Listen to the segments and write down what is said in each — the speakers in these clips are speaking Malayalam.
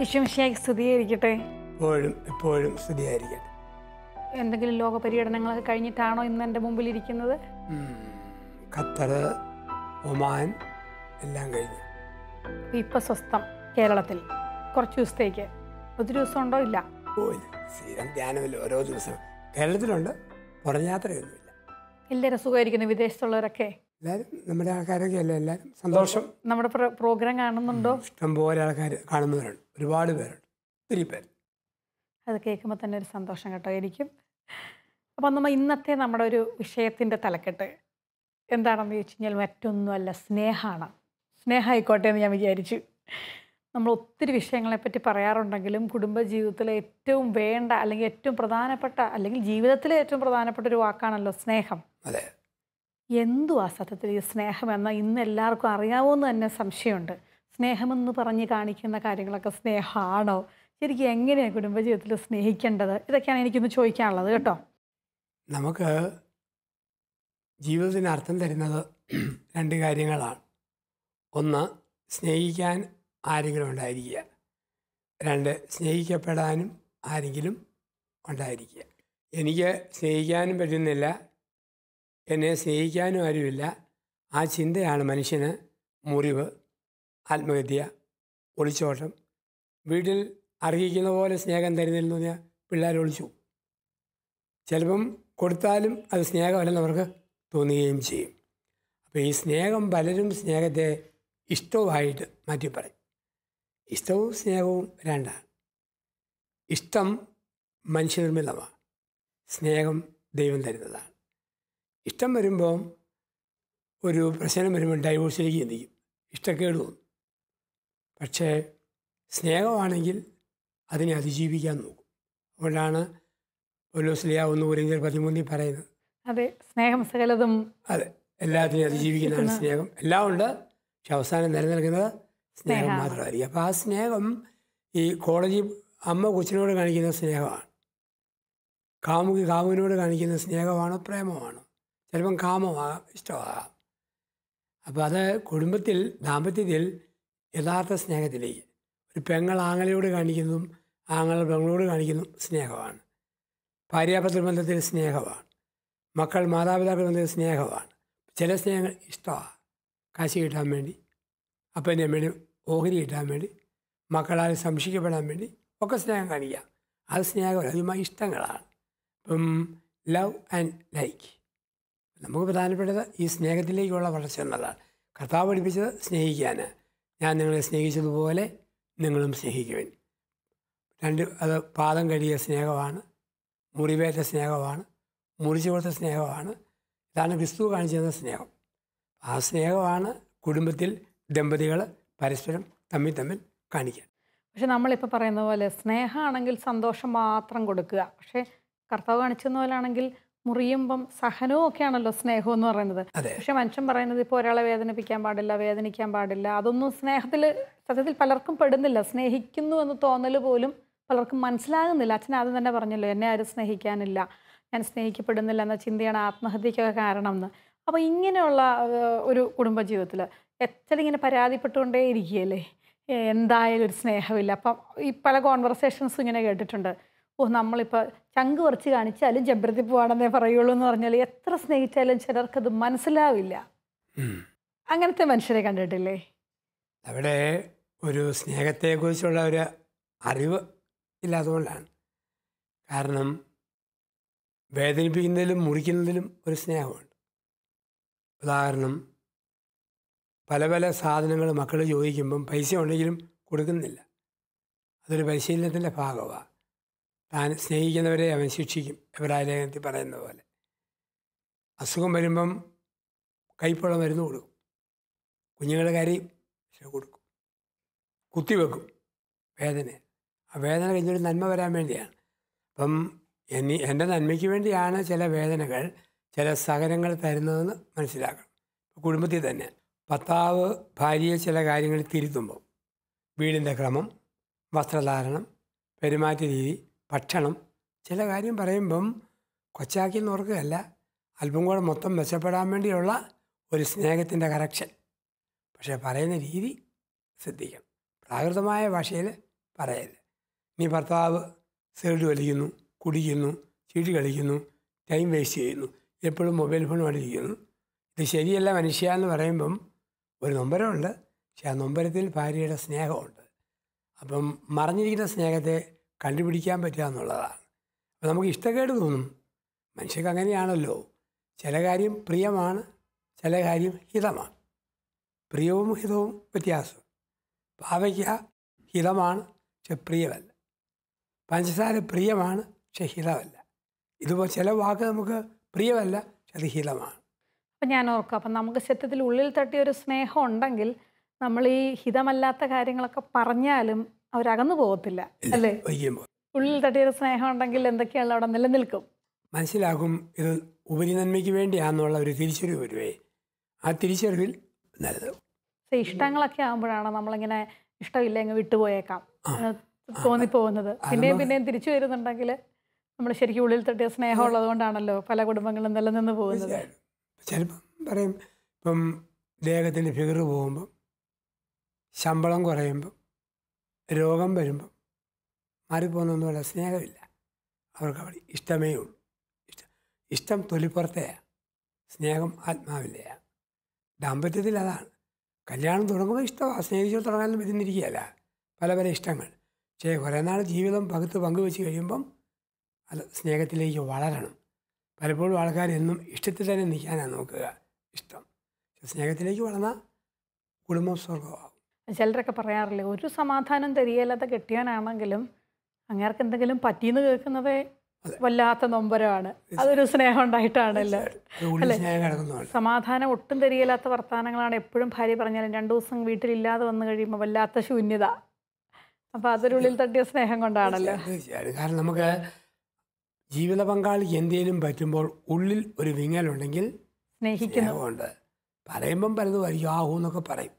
വിഷമിഷയായി സ്തുതിയായിരിക്കട്ടെ ഇപ്പോഴും ഇപ്പോഴും സ്തുതിയായിരിക്കട്ടെ എന്തെങ്കിലും ലോക പര്യടനങ്ങളൊക്കെ കഴിഞ്ഞിട്ടാണോ ഇന്ന് എൻ്റെ മുമ്പിൽ ഇരിക്കുന്നത് ഖത്തർ ഒമാൻ എല്ലാം കഴിഞ്ഞു ഇപ്പൊ സ്വസ്ഥം കേരളത്തിൽ കുറച്ച് ദിവസത്തേക്ക് ഒത്തിരി ദിവസം ഉണ്ടോ ഇല്ല സ്ഥിരം ധ്യാനമില്ല ഓരോ ദിവസം കേരളത്തിലുണ്ട് പുറം യാത്രയൊന്നുമില്ല എല്ലാവരും സുഖമായിരിക്കുന്നു വിദേശത്തുള്ളവരൊക്കെ നമ്മുടെ ആൾക്കാരൊക്കെ എല്ലാവരും സന്തോഷം നമ്മുടെ പ്രോഗ്രാം കാണുന്നുണ്ടോ ഇഷ്ടംപോലെ ആൾക്കാർ കാണുന്നവരുണ്ട് ഒരുപാട് പേരുണ്ട് ഒത്തിരി പേര് അത് കേൾക്കുമ്പോൾ തന്നെ ഒരു സന്തോഷം കേട്ടോ എനിക്കും അപ്പോൾ നമ്മൾ ഇന്നത്തെ നമ്മുടെ ഒരു വിഷയത്തിൻ്റെ തലക്കെട്ട് എന്താണെന്ന് ചോദിച്ചു കഴിഞ്ഞാൽ മറ്റൊന്നുമല്ല സ്നേഹമാണ് സ്നേഹമായിക്കോട്ടെ എന്ന് ഞാൻ വിചാരിച്ചു നമ്മൾ ഒത്തിരി വിഷയങ്ങളെപ്പറ്റി പറയാറുണ്ടെങ്കിലും കുടുംബജീവിതത്തിലെ ഏറ്റവും വേണ്ട അല്ലെങ്കിൽ ഏറ്റവും പ്രധാനപ്പെട്ട അല്ലെങ്കിൽ ജീവിതത്തിലെ ഏറ്റവും പ്രധാനപ്പെട്ട ഒരു വാക്കാണല്ലോ സ്നേഹം അതെ എന്തു ആ സത്യത്തിൽ ഈ സ്നേഹമെന്ന ഇന്ന് എല്ലാവർക്കും അറിയാവോന്ന് തന്നെ സംശയമുണ്ട് സ്നേഹമെന്ന് പറഞ്ഞ് കാണിക്കുന്ന കാര്യങ്ങളൊക്കെ സ്നേഹമാണോ ശരിക്കും എങ്ങനെയാണ് കുടുംബജീവിതത്തിൽ സ്നേഹിക്കേണ്ടത് ഇതൊക്കെയാണ് എനിക്കൊന്ന് ചോദിക്കാനുള്ളത് കേട്ടോ നമുക്ക് ജീവിതത്തിന് അർത്ഥം തരുന്നത് രണ്ട് കാര്യങ്ങളാണ് ഒന്ന് സ്നേഹിക്കാൻ ആരെങ്കിലും ഉണ്ടായിരിക്കുക രണ്ട് സ്നേഹിക്കപ്പെടാനും ആരെങ്കിലും ഉണ്ടായിരിക്കുക എനിക്ക് സ്നേഹിക്കാനും പറ്റുന്നില്ല എന്നെ സ്നേഹിക്കാനും ആരുമില്ല ആ ചിന്തയാണ് മനുഷ്യന് മുറിവ് ആത്മഹത്യ ഒളിച്ചോട്ടം വീട്ടിൽ അർഹിക്കുന്ന പോലെ സ്നേഹം തരുന്നില്ലെന്ന് പറഞ്ഞാൽ പിള്ളേർ ഒളിച്ചു ചിലപ്പം കൊടുത്താലും അത് സ്നേഹമല്ലെന്ന് അവർക്ക് തോന്നുകയും ചെയ്യും അപ്പോൾ ഈ സ്നേഹം പലരും സ്നേഹത്തെ ഇഷ്ടവുമായിട്ട് മാറ്റി പറയും ഇഷ്ടവും സ്നേഹവും രണ്ടാണ് ഇഷ്ടം മനുഷ്യനിർമ്മിതമാണ് സ്നേഹം ദൈവം തരുന്നതാണ് ഇഷ്ടം വരുമ്പോൾ ഒരു പ്രശ്നം വരുമ്പോൾ ഡൈവോഴ്സിലേക്ക് ചിന്തിക്കും ഇഷ്ടക്കേട് തോന്നും പക്ഷേ സ്നേഹമാണെങ്കിൽ അതിനെ അതിജീവിക്കാൻ നോക്കും അതുകൊണ്ടാണ് പൗലോസ്ലിയ ഒന്ന് കുരിന്തിൽ പതിമൂന്നിൽ പറയുന്നത് അതെ സ്നേഹം സകലതും അതെ എല്ലാത്തിനെയും അതിജീവിക്കുന്നതാണ് സ്നേഹം എല്ലാം ഉണ്ട് പക്ഷെ അവസാനം നിലനിൽക്കുന്നത് സ്നേഹം മാത്രമായിരിക്കും അപ്പോൾ ആ സ്നേഹം ഈ കോളേജിൽ അമ്മ കൊച്ചിനോട് കാണിക്കുന്ന സ്നേഹമാണ് കാമുകി കാമുവിനോട് കാണിക്കുന്ന സ്നേഹമാണോ പ്രേമമാണോ ചിലപ്പം കാമമാകാം ഇഷ്ടമാകാം അപ്പോൾ അത് കുടുംബത്തിൽ ദാമ്പത്യത്തിൽ യഥാർത്ഥ സ്നേഹത്തിലേക്ക് ഒരു പെങ്ങൾ ആങ്ങളയോട് കാണിക്കുന്നതും ആങ്ങൾ പെങ്ങളോട് കാണിക്കുന്നതും സ്നേഹമാണ് ഭാര്യാപത്ര ബന്ധത്തിൽ സ്നേഹമാണ് മക്കൾ മാതാപിതാക്കൾ ബന്ധത്തിൽ സ്നേഹമാണ് ചില സ്നേഹങ്ങൾ ഇഷ്ടമാണ് കാശി കിട്ടാൻ വേണ്ടി അപ്പൻ്റെ വേണ്ടി ഓഹരി കിട്ടാൻ വേണ്ടി മക്കളാൽ സംരക്ഷിക്കപ്പെടാൻ വേണ്ടി ഒക്കെ സ്നേഹം കാണിക്കാം അത് സ്നേഹമല്ല അതുമായി ഇഷ്ടങ്ങളാണ് ഇപ്പം ലവ് ആൻഡ് ലൈക്ക് നമുക്ക് പ്രധാനപ്പെട്ടത് ഈ സ്നേഹത്തിലേക്കുള്ള വളർച്ച എന്നതാണ് കർത്താവ് പഠിപ്പിച്ചത് സ്നേഹിക്കാൻ ഞാൻ നിങ്ങളെ സ്നേഹിച്ചതുപോലെ നിങ്ങളും സ്നേഹിക്കുവൻ രണ്ട് അത് പാദം കഴിയ സ്നേഹമാണ് മുറിവേറ്റ സ്നേഹമാണ് മുറിച്ചു കൊടുത്ത സ്നേഹമാണ് ഇതാണ് ക്രിസ്തു കാണിച്ചിരുന്ന സ്നേഹം ആ സ്നേഹമാണ് കുടുംബത്തിൽ ദമ്പതികൾ പരസ്പരം തമ്മിൽ തമ്മിൽ കാണിക്കുക പക്ഷെ നമ്മളിപ്പോൾ പറയുന്ന പോലെ സ്നേഹമാണെങ്കിൽ സന്തോഷം മാത്രം കൊടുക്കുക പക്ഷേ കർത്താവ് കാണിച്ചെന്ന ആണെങ്കിൽ മുറിയുമ്പം സഹനവും ഒക്കെയാണല്ലോ സ്നേഹം എന്ന് പറയുന്നത് പക്ഷെ മനുഷ്യൻ പറയുന്നത് ഇപ്പോൾ ഒരാളെ വേദനിപ്പിക്കാൻ പാടില്ല വേദനിക്കാൻ പാടില്ല അതൊന്നും സ്നേഹത്തിൽ സത്യത്തിൽ പലർക്കും പെടുന്നില്ല സ്നേഹിക്കുന്നു എന്ന് തോന്നൽ പോലും പലർക്കും മനസ്സിലാകുന്നില്ല അച്ഛൻ ആദ്യം തന്നെ പറഞ്ഞല്ലോ എന്നെ ആരും സ്നേഹിക്കാനില്ല ഞാൻ സ്നേഹിക്കപ്പെടുന്നില്ല എന്ന ചിന്തയാണ് ആത്മഹത്യക്കൊക്കെ കാരണം എന്ന് അപ്പോൾ ഇങ്ങനെയുള്ള ഒരു കുടുംബജീവിതത്തിൽ എത്ര ഇങ്ങനെ പരാതിപ്പെട്ടുകൊണ്ടേ ഇരിക്കുകയല്ലേ എന്തായാലും ഒരു സ്നേഹമില്ല അപ്പം ഈ പല കോൺവെർസേഷൻസും ഇങ്ങനെ കേട്ടിട്ടുണ്ട് ഓ നമ്മളിപ്പോൾ ചങ്ക് കുറച്ച് കാണിച്ചാലും ചെമ്പരത്തി പോവാണെന്നേ പറയുള്ളൂ എന്ന് പറഞ്ഞാൽ എത്ര സ്നേഹിച്ചാലും ചിലർക്കത് മനസ്സിലാവില്ല അങ്ങനത്തെ മനുഷ്യരെ കണ്ടിട്ടില്ലേ അവിടെ ഒരു സ്നേഹത്തെക്കുറിച്ചുള്ള ഒരു അറിവ് ഇല്ലാത്തതുകൊണ്ടാണ് കാരണം വേദനിപ്പിക്കുന്നതിലും മുറിക്കുന്നതിലും ഒരു സ്നേഹമുണ്ട് ഉദാഹരണം പല പല സാധനങ്ങൾ മക്കൾ ചോദിക്കുമ്പം പൈസ ഉണ്ടെങ്കിലും കൊടുക്കുന്നില്ല അതൊരു പരിശീലനത്തിൻ്റെ ഭാഗമാണ് താൻ സ്നേഹിക്കുന്നവരെ അവൻ ശിക്ഷിക്കും എബ്രായ ലേഖനത്തിൽ പറയുന്നത് പോലെ അസുഖം വരുമ്പം കൈപ്പുള്ള മരുന്ന് കൊടുക്കും കുഞ്ഞുങ്ങളുടെ കരയും പക്ഷെ കൊടുക്കും കുത്തിവെക്കും വേദന ആ വേദന കഴിഞ്ഞൊരു നന്മ വരാൻ വേണ്ടിയാണ് അപ്പം എന്നി എൻ്റെ നന്മയ്ക്ക് വേണ്ടിയാണ് ചില വേദനകൾ ചില സഹനങ്ങൾ തരുന്നതെന്ന് മനസ്സിലാക്കണം കുടുംബത്തിൽ തന്നെ ഭർത്താവ് ഭാര്യയെ ചില കാര്യങ്ങൾ തിരുത്തുമ്പോൾ വീടിൻ്റെ ക്രമം വസ്ത്രധാരണം പെരുമാറ്റ രീതി ഭക്ഷണം ചില കാര്യം പറയുമ്പം കൊച്ചാക്കി നോർക്കുകയല്ല അല്പം കൂടെ മൊത്തം മെച്ചപ്പെടാൻ വേണ്ടിയുള്ള ഒരു സ്നേഹത്തിൻ്റെ കറക്ഷൻ പക്ഷേ പറയുന്ന രീതി ശ്രദ്ധിക്കണം പ്രാകൃതമായ ഭാഷയിൽ പറയരുത് നീ ഭർത്താവ് സേഡ് വലിക്കുന്നു കുടിക്കുന്നു ചീട്ട് കളിക്കുന്നു ടൈം വേസ്റ്റ് ചെയ്യുന്നു എപ്പോഴും മൊബൈൽ ഫോൺ ഇരിക്കുന്നു ഇത് ശരിയല്ല മനുഷ്യ എന്ന് പറയുമ്പം ഒരു നൊമ്പരമുണ്ട് പക്ഷേ ആ നൊമ്പരത്തിൽ ഭാര്യയുടെ സ്നേഹമുണ്ട് അപ്പം മറിഞ്ഞിരിക്കുന്ന സ്നേഹത്തെ കണ്ടുപിടിക്കാൻ പറ്റുക എന്നുള്ളതാണ് അപ്പോൾ നമുക്ക് ഇഷ്ടക്കേട് തോന്നും മനുഷ്യർക്ക് അങ്ങനെയാണല്ലോ ചില കാര്യം പ്രിയമാണ് ചില കാര്യം ഹിതമാണ് പ്രിയവും ഹിതവും വ്യത്യാസം പാവയ്ക്ക ഹിതമാണ് പക്ഷെ പ്രിയമല്ല പഞ്ചസാര പ്രിയമാണ് പക്ഷെ ഹിതമല്ല ഇതുപോലെ ചില വാക്ക് നമുക്ക് പ്രിയമല്ല പക്ഷെ അത് ഹിതമാണ് അപ്പം ഞാൻ ഓർക്കും അപ്പം നമുക്ക് സത്യത്തിൽ ഉള്ളിൽ തട്ടിയൊരു സ്നേഹം ഉണ്ടെങ്കിൽ നമ്മൾ ഈ ഹിതമല്ലാത്ത കാര്യങ്ങളൊക്കെ പറഞ്ഞാലും അവരകന്നു പോകത്തില്ല അല്ലേ ഉള്ളിൽ തട്ടിയൊരു സ്നേഹം ഉണ്ടെങ്കിൽ എന്തൊക്കെയാണ് അവിടെ നിലനിൽക്കും മനസ്സിലാകും ഇത് ഉപരി നന്മയ്ക്ക് വേണ്ടിയാണെന്നുള്ള ഒരു തിരിച്ചറിവ് വരുവേ ആ തിരിച്ചറിവിൽ നല്ലത് ഇഷ്ടങ്ങളൊക്കെ ആകുമ്പോഴാണ് നമ്മളിങ്ങനെ ഇഷ്ടമില്ല അങ്ങ് വിട്ടുപോയേക്കാം തോന്നിപ്പോകുന്നത് പിന്നെയും പിന്നെയും തിരിച്ചു വരുന്നുണ്ടെങ്കിൽ നമ്മൾ ശരിക്കും ഉള്ളിൽ തട്ടിയ സ്നേഹമുള്ളത് കൊണ്ടാണല്ലോ പല കുടുംബങ്ങളും നിലനിന്ന് പോകുന്നത് ചിലപ്പം പറയും ഇപ്പം ദേഹത്തിൻ്റെ ഫിഗർ പോകുമ്പം ശമ്പളം കുറയുമ്പം രോഗം വരുമ്പം മാറിപ്പോകുന്നൊന്നുമല്ല സ്നേഹമില്ല അവർക്ക് അവിടെ ഇഷ്ടമേ ഉള്ളൂ ഇഷ്ടം ഇഷ്ടം തൊലിപ്പുറത്തെയാണ് സ്നേഹം ആത്മാവില്ലയാണ് ദാമ്പത്യത്തിൽ അതാണ് കല്യാണം തുടങ്ങുമ്പോൾ ഇഷ്ടമാണ് സ്നേഹിച്ചു തുടങ്ങാനും പറ്റുന്നിരിക്കുകയല്ല പല പല ഇഷ്ടങ്ങൾ പക്ഷേ കുറേ നാൾ ജീവിതം പകുത്ത് പങ്കുവെച്ച് കഴിയുമ്പം അത് സ്നേഹത്തിലേക്ക് വളരണം പലപ്പോഴും ആൾക്കാർ എന്നും ഇഷ്ടത്തിൽ തന്നെ നിൽക്കാനാണ് നോക്കുക ഇഷ്ടം സ്നേഹത്തിലേക്ക് വളർന്നാൽ കുടുംബം സ്വർഗമാകും ചിലരൊക്കെ പറയാറില്ലേ ഒരു സമാധാനം തരികയില്ലാത്ത കെട്ടിയാനാണെങ്കിലും അങ്ങേർക്ക് എന്തെങ്കിലും പറ്റിയെന്ന് കേൾക്കുന്നതേ വല്ലാത്ത നൊമ്പരമാണ് അതൊരു സ്നേഹം ഉണ്ടായിട്ടാണല്ലോ സമാധാനം ഒട്ടും തരികയില്ലാത്ത വർത്തമാനങ്ങളാണ് എപ്പോഴും ഭാര്യ പറഞ്ഞാലും രണ്ടു ദിവസം വീട്ടിലില്ലാതെ വന്നു കഴിയുമ്പോൾ വല്ലാത്ത ശൂന്യത അപ്പോൾ അതൊരുള്ളിൽ തട്ടിയ സ്നേഹം കൊണ്ടാണല്ലോ കാരണം നമുക്ക് ജീവിത പങ്കാളിക്ക് എന്തെങ്കിലും പറ്റുമ്പോൾ ഉള്ളിൽ ഒരു വിങ്ങലുണ്ടെങ്കിൽ സ്നേഹിക്കുന്നുണ്ട് പറയുമ്പം പലതും ആയിരിക്കും എന്നൊക്കെ പറയും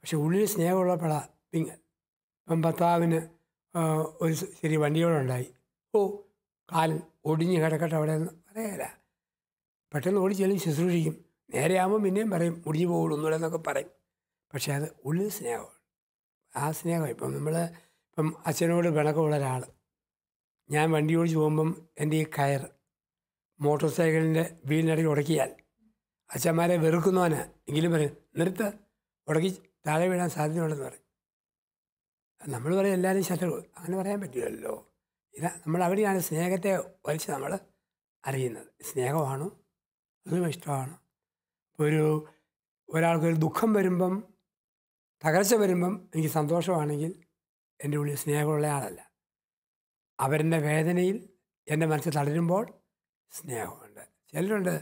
പക്ഷെ ഉള്ളിൽ സ്നേഹമുള്ളപ്പോഴാണ് വിങ്ങൽ ഇപ്പം ഭർത്താവിന് ഒരു ചെറിയ വണ്ടിയോടുണ്ടായി ഓ കാൽ ഒടിഞ്ഞ് കിടക്കട്ടെ അവിടെ എന്ന് പറയല പെട്ടെന്ന് ചെല്ലും ശുശ്രൂഷിക്കും നേരെയാകുമ്പോൾ പിന്നെയും പറയും മുടിഞ്ഞു പോകുള്ളൂ എന്നൊക്കെ പറയും പക്ഷേ അത് ഉള്ളിൽ സ്നേഹമാണ് ആ സ്നേഹം ഇപ്പം നമ്മൾ ഇപ്പം അച്ഛനോട് പിണക്കമുള്ള ഒരാൾ ഞാൻ വണ്ടി ഓടിച്ച് പോകുമ്പം എൻ്റെ ഈ കയർ മോട്ടോർ സൈക്കിളിൻ്റെ വീലിനിടയിൽ ഉടക്കിയാൽ അച്ഛന്മാരെ വെറുക്കുന്നവന് എങ്കിലും പറയും നിർത്ത് ഉടക്കി താഴെ വീഴാൻ സാധ്യതയുണ്ടെന്ന് പറയും നമ്മൾ പറയും എല്ലാവരും ശത്രു അങ്ങനെ പറയാൻ പറ്റില്ലല്ലോ ഇതാ നമ്മൾ അവിടെയാണ് സ്നേഹത്തെ വലിച്ച് നമ്മൾ അറിയുന്നത് സ്നേഹമാണോ അതും ഇഷ്ടമാണോ ഒരു ഒരാൾക്കൊരു ദുഃഖം വരുമ്പം തകർച്ച വരുമ്പം എനിക്ക് സന്തോഷമാണെങ്കിൽ എൻ്റെ ഉള്ളിൽ സ്നേഹമുള്ള ആളല്ല അവരെൻ്റെ വേദനയിൽ എൻ്റെ മനസ്സ് തളരുമ്പോൾ സ്നേഹമുണ്ട് ചിലരുണ്ട്